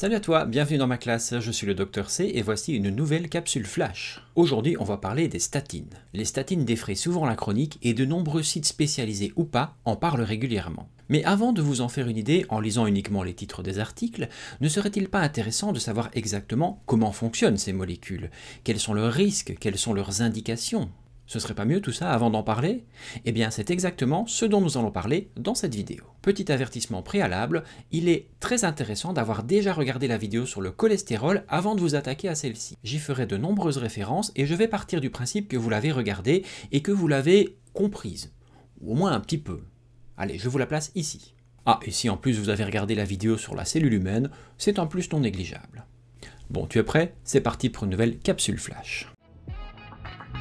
Salut à toi, bienvenue dans ma classe, je suis le docteur C et voici une nouvelle capsule flash. Aujourd'hui on va parler des statines. Les statines défraient souvent la chronique et de nombreux sites spécialisés ou pas en parlent régulièrement. Mais avant de vous en faire une idée en lisant uniquement les titres des articles, ne serait-il pas intéressant de savoir exactement comment fonctionnent ces molécules Quels sont leurs risques Quelles sont leurs indications ce serait pas mieux tout ça avant d'en parler Eh bien c'est exactement ce dont nous allons parler dans cette vidéo. Petit avertissement préalable, il est très intéressant d'avoir déjà regardé la vidéo sur le cholestérol avant de vous attaquer à celle-ci. J'y ferai de nombreuses références et je vais partir du principe que vous l'avez regardée et que vous l'avez comprise. Ou au moins un petit peu. Allez, je vous la place ici. Ah, et si en plus vous avez regardé la vidéo sur la cellule humaine, c'est en plus non négligeable. Bon, tu es prêt C'est parti pour une nouvelle capsule flash.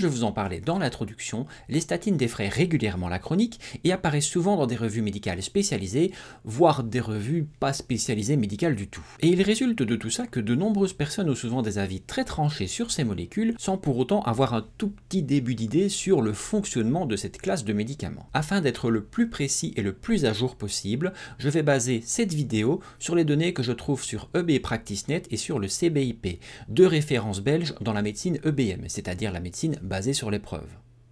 je vous en parlais dans l'introduction, les statines défraient régulièrement la chronique et apparaissent souvent dans des revues médicales spécialisées, voire des revues pas spécialisées médicales du tout. Et il résulte de tout ça que de nombreuses personnes ont souvent des avis très tranchés sur ces molécules, sans pour autant avoir un tout petit début d'idée sur le fonctionnement de cette classe de médicaments. Afin d'être le plus précis et le plus à jour possible, je vais baser cette vidéo sur les données que je trouve sur EB PracticeNet et sur le CBIP, deux références belges dans la médecine EBM, c'est-à-dire la médecine basé sur l'épreuve.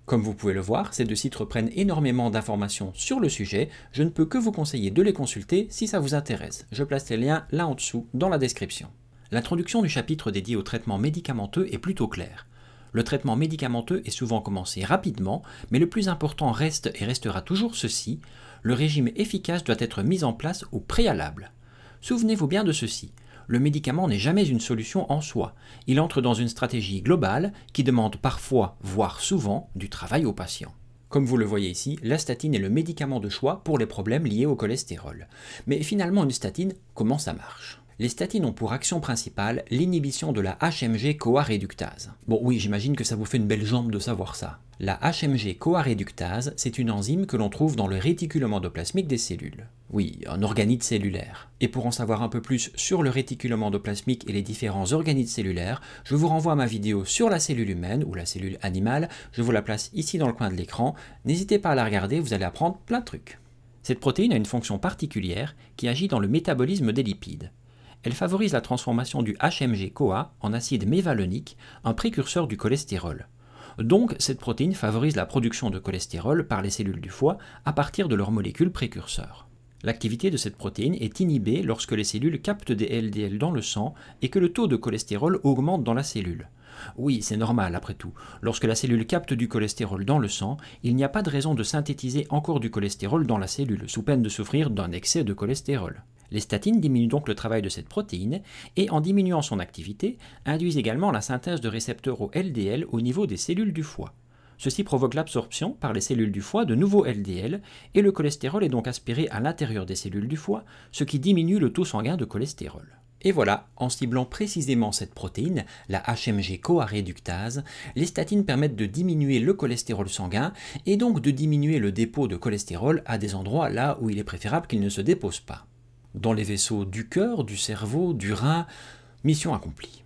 Comme vous pouvez le voir, ces deux sites reprennent énormément d'informations sur le sujet, je ne peux que vous conseiller de les consulter si ça vous intéresse. Je place les liens là en dessous dans la description. L'introduction du chapitre dédié au traitement médicamenteux est plutôt claire. Le traitement médicamenteux est souvent commencé rapidement, mais le plus important reste et restera toujours ceci, le régime efficace doit être mis en place au préalable. Souvenez-vous bien de ceci, le médicament n'est jamais une solution en soi. Il entre dans une stratégie globale qui demande parfois, voire souvent, du travail au patient. Comme vous le voyez ici, la statine est le médicament de choix pour les problèmes liés au cholestérol. Mais finalement, une statine, comment ça marche les statines ont pour action principale l'inhibition de la HMG-CoA réductase. Bon oui, j'imagine que ça vous fait une belle jambe de savoir ça. La HMG-CoA réductase, c'est une enzyme que l'on trouve dans le réticulum endoplasmique des cellules. Oui, un organite cellulaire. Et pour en savoir un peu plus sur le réticulum endoplasmique et les différents organites cellulaires, je vous renvoie à ma vidéo sur la cellule humaine ou la cellule animale, je vous la place ici dans le coin de l'écran, n'hésitez pas à la regarder, vous allez apprendre plein de trucs. Cette protéine a une fonction particulière qui agit dans le métabolisme des lipides elle favorise la transformation du HMG-CoA en acide mévalonique, un précurseur du cholestérol. Donc, cette protéine favorise la production de cholestérol par les cellules du foie à partir de leurs molécules précurseurs. L'activité de cette protéine est inhibée lorsque les cellules captent des LDL dans le sang et que le taux de cholestérol augmente dans la cellule. Oui, c'est normal après tout. Lorsque la cellule capte du cholestérol dans le sang, il n'y a pas de raison de synthétiser encore du cholestérol dans la cellule, sous peine de souffrir d'un excès de cholestérol. Les statines diminuent donc le travail de cette protéine et en diminuant son activité, induisent également la synthèse de récepteurs au LDL au niveau des cellules du foie. Ceci provoque l'absorption par les cellules du foie de nouveaux LDL et le cholestérol est donc aspiré à l'intérieur des cellules du foie, ce qui diminue le taux sanguin de cholestérol. Et voilà, en ciblant précisément cette protéine, la HMG CoA réductase, les statines permettent de diminuer le cholestérol sanguin et donc de diminuer le dépôt de cholestérol à des endroits là où il est préférable qu'il ne se dépose pas dans les vaisseaux du cœur, du cerveau, du rein. Mission accomplie.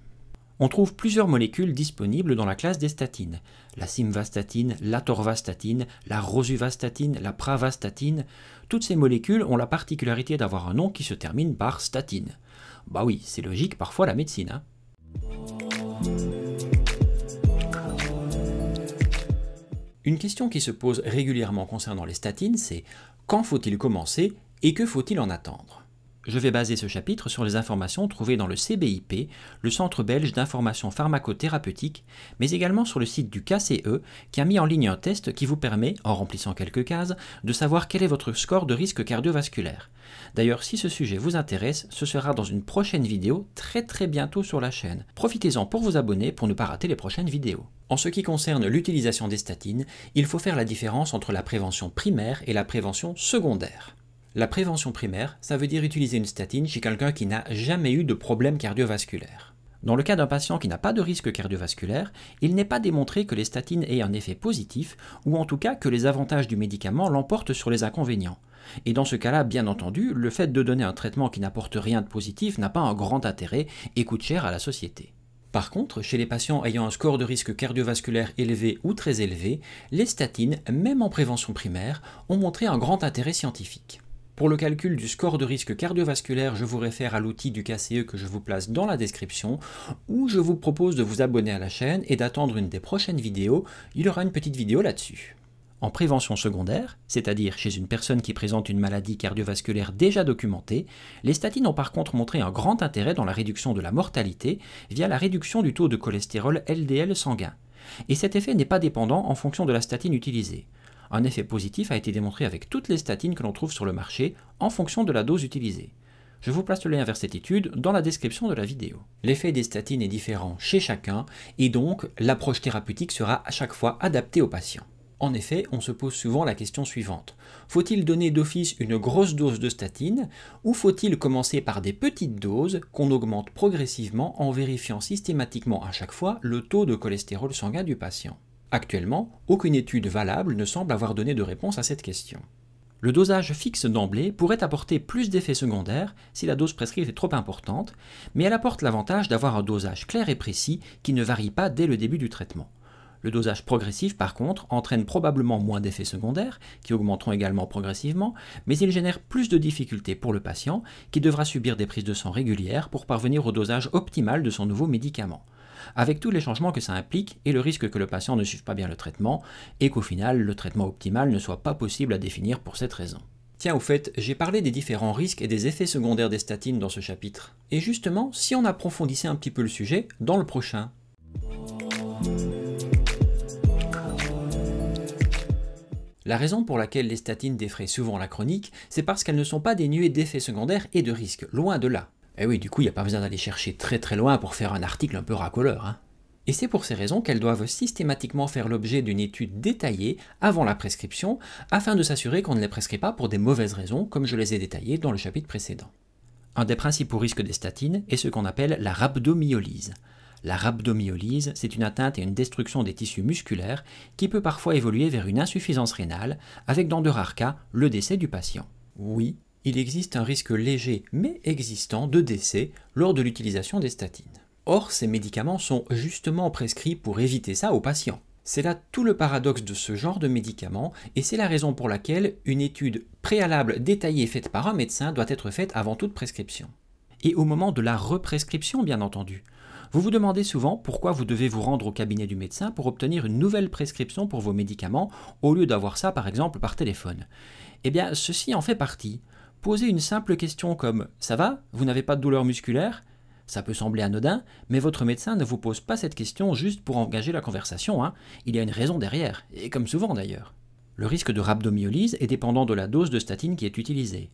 On trouve plusieurs molécules disponibles dans la classe des statines. La simvastatine, la torvastatine, la rosuvastatine, la pravastatine. Toutes ces molécules ont la particularité d'avoir un nom qui se termine par statine. Bah oui, c'est logique parfois la médecine. Hein. Une question qui se pose régulièrement concernant les statines, c'est quand faut-il commencer et que faut-il en attendre je vais baser ce chapitre sur les informations trouvées dans le CBIP, le Centre belge d'information Pharmacothérapeutique, mais également sur le site du KCE qui a mis en ligne un test qui vous permet, en remplissant quelques cases, de savoir quel est votre score de risque cardiovasculaire. D'ailleurs, si ce sujet vous intéresse, ce sera dans une prochaine vidéo très très bientôt sur la chaîne. Profitez-en pour vous abonner pour ne pas rater les prochaines vidéos. En ce qui concerne l'utilisation des statines, il faut faire la différence entre la prévention primaire et la prévention secondaire. La prévention primaire, ça veut dire utiliser une statine chez quelqu'un qui n'a jamais eu de problème cardiovasculaire. Dans le cas d'un patient qui n'a pas de risque cardiovasculaire, il n'est pas démontré que les statines aient un effet positif, ou en tout cas que les avantages du médicament l'emportent sur les inconvénients. Et dans ce cas-là, bien entendu, le fait de donner un traitement qui n'apporte rien de positif n'a pas un grand intérêt et coûte cher à la société. Par contre, chez les patients ayant un score de risque cardiovasculaire élevé ou très élevé, les statines, même en prévention primaire, ont montré un grand intérêt scientifique. Pour le calcul du score de risque cardiovasculaire, je vous réfère à l'outil du KCE que je vous place dans la description, ou je vous propose de vous abonner à la chaîne et d'attendre une des prochaines vidéos, il y aura une petite vidéo là-dessus. En prévention secondaire, c'est-à-dire chez une personne qui présente une maladie cardiovasculaire déjà documentée, les statines ont par contre montré un grand intérêt dans la réduction de la mortalité via la réduction du taux de cholestérol LDL sanguin. Et cet effet n'est pas dépendant en fonction de la statine utilisée. Un effet positif a été démontré avec toutes les statines que l'on trouve sur le marché en fonction de la dose utilisée. Je vous place le lien vers cette étude dans la description de la vidéo. L'effet des statines est différent chez chacun et donc l'approche thérapeutique sera à chaque fois adaptée au patient. En effet, on se pose souvent la question suivante. Faut-il donner d'office une grosse dose de statine ou faut-il commencer par des petites doses qu'on augmente progressivement en vérifiant systématiquement à chaque fois le taux de cholestérol sanguin du patient Actuellement, aucune étude valable ne semble avoir donné de réponse à cette question. Le dosage fixe d'emblée pourrait apporter plus d'effets secondaires si la dose prescrite est trop importante, mais elle apporte l'avantage d'avoir un dosage clair et précis qui ne varie pas dès le début du traitement. Le dosage progressif, par contre, entraîne probablement moins d'effets secondaires, qui augmenteront également progressivement, mais il génère plus de difficultés pour le patient, qui devra subir des prises de sang régulières pour parvenir au dosage optimal de son nouveau médicament avec tous les changements que ça implique et le risque que le patient ne suive pas bien le traitement, et qu'au final, le traitement optimal ne soit pas possible à définir pour cette raison. Tiens, au fait, j'ai parlé des différents risques et des effets secondaires des statines dans ce chapitre. Et justement, si on approfondissait un petit peu le sujet, dans le prochain. La raison pour laquelle les statines défraient souvent la chronique, c'est parce qu'elles ne sont pas dénuées d'effets secondaires et de risques, loin de là. Et eh oui, du coup, il n'y a pas besoin d'aller chercher très très loin pour faire un article un peu racoleur. Hein. Et c'est pour ces raisons qu'elles doivent systématiquement faire l'objet d'une étude détaillée avant la prescription, afin de s'assurer qu'on ne les prescrit pas pour des mauvaises raisons, comme je les ai détaillées dans le chapitre précédent. Un des principaux risques des statines est ce qu'on appelle la rhabdomyolyse. La rhabdomyolyse, c'est une atteinte et une destruction des tissus musculaires qui peut parfois évoluer vers une insuffisance rénale, avec dans de rares cas le décès du patient. Oui, il existe un risque léger mais existant de décès lors de l'utilisation des statines. Or, ces médicaments sont justement prescrits pour éviter ça aux patients. C'est là tout le paradoxe de ce genre de médicaments et c'est la raison pour laquelle une étude préalable détaillée faite par un médecin doit être faite avant toute prescription. Et au moment de la represcription, bien entendu. Vous vous demandez souvent pourquoi vous devez vous rendre au cabinet du médecin pour obtenir une nouvelle prescription pour vos médicaments au lieu d'avoir ça par exemple par téléphone. Eh bien, ceci en fait partie. Poser une simple question comme ⁇ ça va Vous n'avez pas de douleur musculaire ?⁇ ça peut sembler anodin, mais votre médecin ne vous pose pas cette question juste pour engager la conversation, hein. il y a une raison derrière, et comme souvent d'ailleurs. Le risque de rhabdomyolyse est dépendant de la dose de statine qui est utilisée.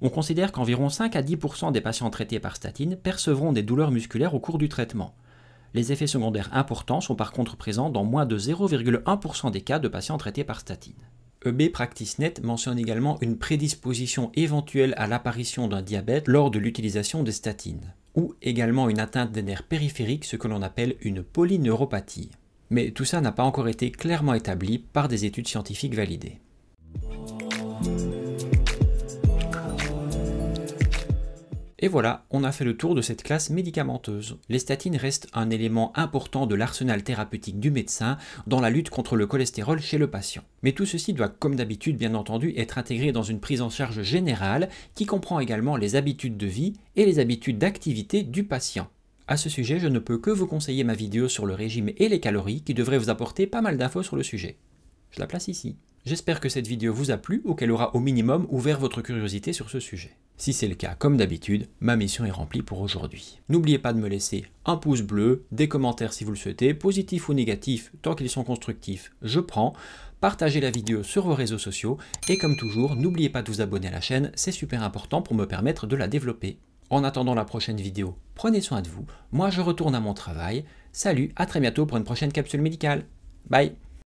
On considère qu'environ 5 à 10% des patients traités par statine percevront des douleurs musculaires au cours du traitement. Les effets secondaires importants sont par contre présents dans moins de 0,1% des cas de patients traités par statine. EB PracticeNet mentionne également une prédisposition éventuelle à l'apparition d'un diabète lors de l'utilisation des statines, ou également une atteinte des nerfs périphériques, ce que l'on appelle une polyneuropathie. Mais tout ça n'a pas encore été clairement établi par des études scientifiques validées. Et voilà, on a fait le tour de cette classe médicamenteuse. Les statines restent un élément important de l'arsenal thérapeutique du médecin dans la lutte contre le cholestérol chez le patient. Mais tout ceci doit, comme d'habitude bien entendu, être intégré dans une prise en charge générale qui comprend également les habitudes de vie et les habitudes d'activité du patient. A ce sujet, je ne peux que vous conseiller ma vidéo sur le régime et les calories qui devrait vous apporter pas mal d'infos sur le sujet. Je la place ici. J'espère que cette vidéo vous a plu ou qu'elle aura au minimum ouvert votre curiosité sur ce sujet. Si c'est le cas, comme d'habitude, ma mission est remplie pour aujourd'hui. N'oubliez pas de me laisser un pouce bleu, des commentaires si vous le souhaitez, positifs ou négatifs, tant qu'ils sont constructifs, je prends. Partagez la vidéo sur vos réseaux sociaux et comme toujours, n'oubliez pas de vous abonner à la chaîne, c'est super important pour me permettre de la développer. En attendant la prochaine vidéo, prenez soin de vous. Moi, je retourne à mon travail. Salut, à très bientôt pour une prochaine capsule médicale. Bye